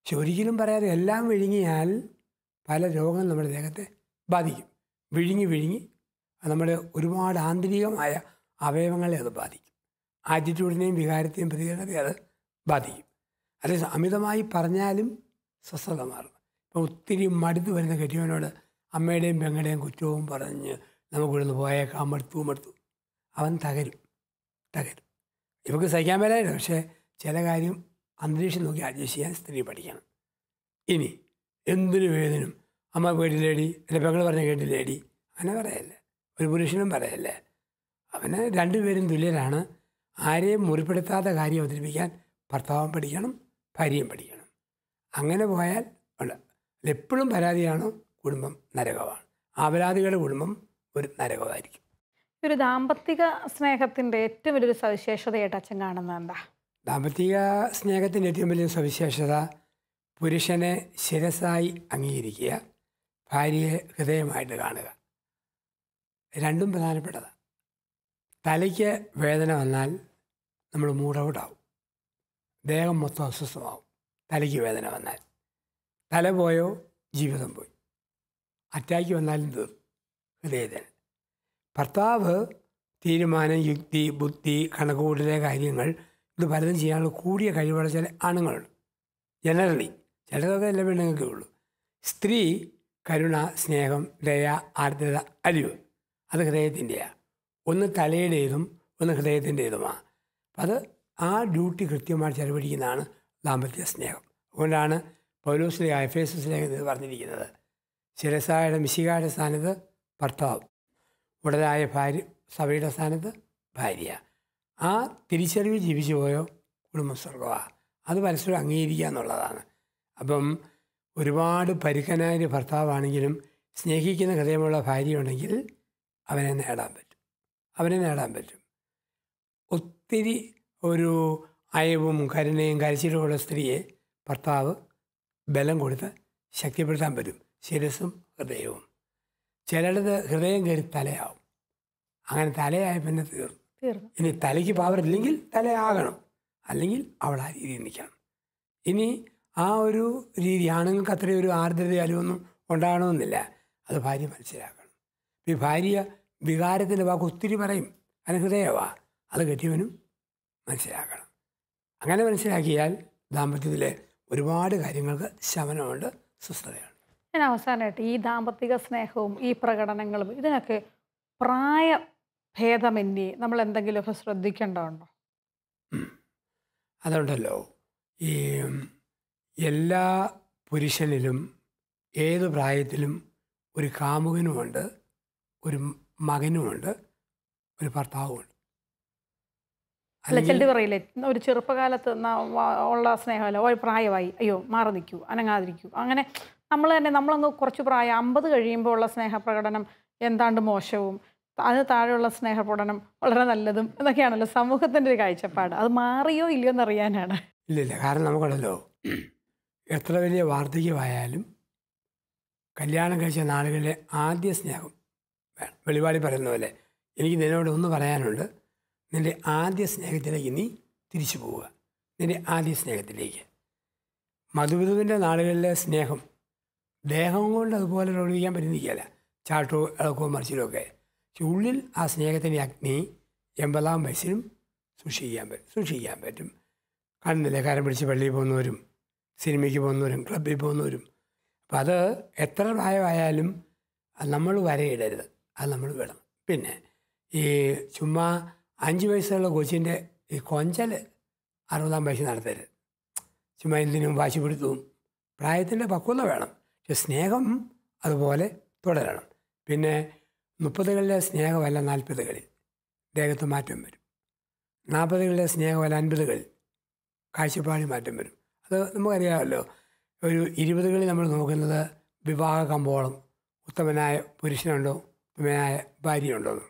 പക്ഷെ ഒരിക്കലും പറയാതെ എല്ലാം വിഴുങ്ങിയാൽ പല രോഗങ്ങൾ നമ്മുടെ ദേഹത്തെ ബാധിക്കും വിഴുങ്ങി വിഴുങ്ങി നമ്മുടെ ഒരുപാട് ആന്തരികമായ അവയവങ്ങളെ അത് ബാധിക്കും ആറ്റിറ്റ്യൂഡിനെയും വികാരത്തെയും പ്രതികരണത്തെയും അത് ബാധിക്കും അതേ അമിതമായി പറഞ്ഞാലും സ്വസ്ഥത മാറുന്നത് ഇപ്പം ഒത്തിരി മടുത്ത് വരുന്ന കെട്ടിയവനോട് അമ്മയുടെയും പെങ്ങളുടെയും കുറ്റവും പറഞ്ഞ് നമുക്കിവിടുന്ന് പോയേക്കാം മടുത്തു മടുത്തു അവൻ തകരും തകരും ഇവർക്ക് സഹിക്കാൻ മേലായില്ല പക്ഷേ ചില കാര്യം അന്തരീക്ഷം നോക്കി അഡ്ജസ്റ്റ് ചെയ്യാൻ സ്ത്രീ പഠിക്കണം ഇനി എന്തിനു വേദനും അമ്മ കേട്ടില്ലേടി എൻ്റെ പെങ്ങൾ പറഞ്ഞ കേട്ടില്ലേടി അങ്ങനെ പറയല്ല ഒരു പുരുഷനും പറയല്ലേ അവന് രണ്ടുപേരും തുല്യരാണ് ആരെയും മുറിപ്പെടുത്താത്ത കാര്യം അവതരിപ്പിക്കാൻ ഭർത്താവും പഠിക്കണം ഭാര്യയും പഠിക്കണം അങ്ങനെ പോയാൽ ഉണ്ട് എപ്പോഴും പരാതിയാണോ കുടുംബം നരകമാണ് അപരാധികളുടെ കുടുംബം ഒരു നരകമായിരിക്കും ഒരു ദാമ്പത്തിക സ്നേഹത്തിൻ്റെ ഏറ്റവും വലിയൊരു സവിശേഷതയായിട്ട് അച്ഛൻ കാണുന്നത് എന്താ ദാമ്പത്തിക സ്നേഹത്തിൻ്റെ ഏറ്റവും വലിയ സവിശേഷത പുരുഷനെ ശിരസായി അംഗീകരിക്കുക ഭാര്യയെ ഹൃദയമായിട്ട് കാണുക രണ്ടും പ്രധാനപ്പെട്ടതാണ് തലയ്ക്ക് വേദന വന്നാൽ നമ്മൾ മൂടൗട്ടാവും ദേഹം മൊത്തം അസ്വസ്ഥമാവും തലയ്ക്ക് വേദന വന്നാൽ തല പോയോ ജീവിതം പോയി അറ്റാക്ക് വന്നാലും തീർന്നു ഹൃദയവേദന ഭർത്താവ് തീരുമാനം യുക്തി ബുദ്ധി കണക്കുകൂട്ടിലെ കാര്യങ്ങൾ ഇത് പലതും ചെയ്യാനുള്ള കൂടിയ കഴിവുള്ള ചില ആണുങ്ങളുണ്ട് ജനറലി ചിലതൊക്കെ എല്ലാ പെണ്ണുങ്ങൾക്കേ ഉള്ളൂ സ്ത്രീ കരുണ സ്നേഹം ദയ ആർദ്രത അരിവ് അത് ഹൃദയത്തിൻ്റെയാണ് ഒന്ന് തലയുടേതും ഒന്ന് അപ്പം അത് ആ ഡ്യൂട്ടി കൃത്യമായി ചെലവഴിക്കുന്നതാണ് ദാമ്പത്യ സ്നേഹം അതുകൊണ്ടാണ് പൗലോസിലെ എഫേസസിലെ ഇത് പറഞ്ഞിരിക്കുന്നത് ശിരസായുടെ മിശികായുടെ സ്ഥാനത്ത് ഭർത്താവ് ഉടലായ ഭാര്യ സഭയുടെ സ്ഥാനത്ത് ഭാര്യ ആ തിരിച്ചറിവ് ജീവിച്ചു പോയോ കുടുംബസ്വർഗമാണ് അത് മനസ്സിലും അംഗീകരിക്കുക എന്നുള്ളതാണ് അപ്പം ഒരുപാട് പരുക്കനായ ഒരു ഭർത്താവാണെങ്കിലും സ്നേഹിക്കുന്ന ഹൃദയമുള്ള ഭാര്യ ഉണ്ടെങ്കിൽ അവനെ നേടാൻ പറ്റും അവനെ നേടാൻ പറ്റും ഒത്തിരി ഒരു അയവും കരുണയും കരച്ചിലുമുള്ള സ്ത്രീയെ ഭർത്താവ് ബലം കൊടുത്ത് ശക്തിപ്പെടുത്താൻ പറ്റും ശിരസും ഹൃദയവും ചിലടത് ഹൃദയം കയറി തലയാവും അങ്ങനെ തലയായ പിന്നെ തീർന്നു ഇനി തലയ്ക്ക് ഇല്ലെങ്കിൽ തലയാകണം അല്ലെങ്കിൽ അവൾ ആ രീതിയിൽ നിൽക്കണം ഇനി ആ ഒരു രീതി ആണുങ്ങൾക്ക് അത്രയും ഒരു ആർദ്രത അലുവൊന്നും ഉണ്ടാകണമെന്നില്ല അത് ഭാര്യ മനസ്സിലാക്കണം ഈ ഭാര്യ വികാരത്തിൻ്റെ വാക്ക് ഒത്തിരി പറയും അനഹൃദയവാ അത് കെട്ടിയവനും മനസ്സിലാക്കണം അങ്ങനെ മനസ്സിലാക്കിയാൽ ദാമ്പത്യത്തിലെ ഒരുപാട് കാര്യങ്ങൾക്ക് ശമനമുണ്ട് സുസ്ഥതയാണ് ഞാൻ അവസാനമായിട്ട് ഈ ദാമ്പത്തിക സ്നേഹവും ഈ പ്രകടനങ്ങളും ഇതിനൊക്കെ പ്രായ ഭേദമന്യേ നമ്മൾ എന്തെങ്കിലുമൊക്കെ ശ്രദ്ധിക്കേണ്ടതുണ്ടോ അതുണ്ടല്ലോ ഈ എല്ലാ പുരുഷനിലും ഏത് പ്രായത്തിലും ഒരു കാമുകനുമുണ്ട് ഒരു മകനുമുണ്ട് ഒരു ഭർത്താവുമുണ്ട് അല്ല ചിലത് പറയില്ലേ ഒരു ചെറുപ്പകാലത്ത് ഉള്ള സ്നേഹമല്ല ഒരു പ്രായമായി അയ്യോ മാറി നിൽക്കൂ അനങ്ങാതിരിക്കൂ അങ്ങനെ നമ്മൾ തന്നെ നമ്മളങ്ങ് കുറച്ച് പ്രായം അമ്പത് കഴിയുമ്പോൾ ഉള്ള സ്നേഹപ്രകടനം എന്താണ്ട് മോശവും അതിന് താഴെയുള്ള സ്നേഹപ്രകടനം വളരെ നല്ലതും എന്നൊക്കെയാണല്ലോ സമൂഹത്തിൻ്റെ ഒരു കാഴ്ചപ്പാട് അത് മാറിയോ ഇല്ലയോ എന്ന് ഇല്ല ഇല്ലില്ല കാരണം നമുക്കുണ്ടല്ലോ എത്ര വലിയ വാർദ്ധക്യമായാലും കല്യാണം കഴിച്ച നാളുകളിലെ ആദ്യ സ്നേഹം വെളിപാടി പറയുന്ന പോലെ എനിക്ക് നിന്നോട് ഒന്ന് പറയാനുണ്ട് നിൻ്റെ ആദ്യ സ്നേഹത്തിലേക്ക് നീ തിരിച്ചു പോവുക നിൻ്റെ ആദ്യ സ്നേഹത്തിലേക്ക് മധുവിധുവിൻ്റെ നാളുകളിലെ സ്നേഹം ദേഹം കൊണ്ട് അതുപോലെ പ്രകടിപ്പിക്കാൻ പറ്റുന്നില്ല ചാട്ടോ ഇളക്കോ മറിച്ചിലോ ഒക്കെ ഉള്ളിൽ ആ സ്നേഹത്തിൻ്റെ അഗ്നി എൺപതാം വയസ്സിനും സൂക്ഷിക്കാൻ പറ്റും സൂക്ഷിക്കാൻ പറ്റും കണ്ടില്ലേ കാരം പിടിച്ച് പള്ളിയിൽ പോകുന്നവരും സിനിമയ്ക്ക് പോകുന്നവരും ക്ലബിൽ പോകുന്നവരും അപ്പം അത് എത്ര പ്രായമായാലും അത് നമ്മൾ വരയിടരുത് അത് നമ്മൾ വിടണം പിന്നെ ഈ ചുമ്മാ അഞ്ച് വയസ്സുള്ള കൊച്ചിൻ്റെ ഈ കൊഞ്ചൽ അറുപതാം വയസ്സ് നടത്തരുത് ചുമ്മാ എന്തിനും വാശി പിടുത്തവും പ്രായത്തിൻ്റെ പക്വത വേണം പക്ഷെ സ്നേഹം അതുപോലെ തുടരണം പിന്നെ മുപ്പതുകളിലെ സ്നേഹമല്ല നാൽപ്പതുകളിൽ ദേഹത്ത് മാറ്റം വരും നാൽപ്പതുകളിലെ സ്നേഹമല്ല അൻപതുകളിൽ കാഴ്ചപ്പാടിൽ മാറ്റം വരും അത് നമുക്കറിയാമല്ലോ ഒരു ഇരുപതുകളിൽ നമ്മൾ നോക്കുന്നത് വിവാഹ കമ്പോളം ഉത്തമനായ പുരുഷനുണ്ടോ ഉത്തമനായ ഭാര്യയുണ്ടോ എന്ന്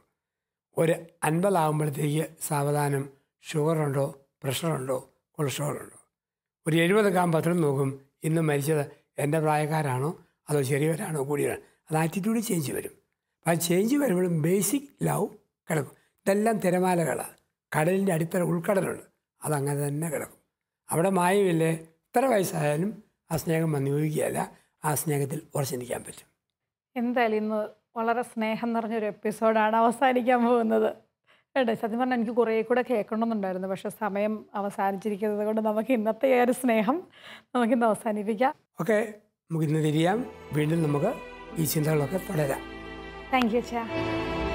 ഒരു അൻപതാകുമ്പോഴത്തേക്ക് സാവധാനം ഷുഗറുണ്ടോ പ്രഷറുണ്ടോ കൊളസ്ട്രോളുണ്ടോ ഒരു എഴുപതൊക്കെ ആകുമ്പോഴത്തേനും നോക്കും ഇന്ന് മരിച്ചത് എൻ്റെ പ്രായക്കാരാണോ അതോ ചെറിയവരാണോ കൂടിയവരാണ് അത് ആറ്റിറ്റ്യൂഡ് ചേഞ്ച് വരും ആ ചേഞ്ച് വരുമ്പോഴും ബേസിക് ലവ് കിടക്കും ഇതെല്ലാം തിരമാലകളാണ് കടലിൻ്റെ അടിത്തറ ഉൾക്കടലുണ്ട് അതങ്ങനെ തന്നെ കിടക്കും അവിടെ മായമില്ലേ എത്ര വയസ്സായാലും ആ സ്നേഹം വന്നിയോഗിക്കുകയല്ല ആ സ്നേഹത്തിൽ ഉറച്ചു നിൽക്കാൻ പറ്റും എന്തായാലും ഇന്ന് വളരെ സ്നേഹം നിറഞ്ഞൊരു എപ്പിസോഡാണ് അവസാനിക്കാൻ പോകുന്നത് കേട്ടോ സത്യം പറഞ്ഞാൽ എനിക്ക് കുറേ കൂടെ കേൾക്കണമെന്നുണ്ടായിരുന്നു പക്ഷേ സമയം അവസാനിച്ചിരിക്കുന്നത് കൊണ്ട് നമുക്ക് ഇന്നത്തെ ഒരു സ്നേഹം നമുക്കിന്ന് അവസാനിപ്പിക്കാം ഓക്കെ നമുക്ക് ഇന്ന് തിരിയാം വീണ്ടും നമുക്ക് ഈ ചിന്തകളൊക്കെ തുടരാം താങ്ക് യു ചാ